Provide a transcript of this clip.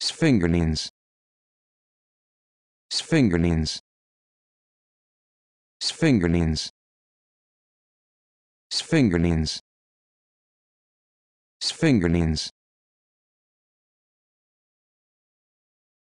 Sphingolines. Sphingolines. Sphingolines. Sphingolines. Sphingolines.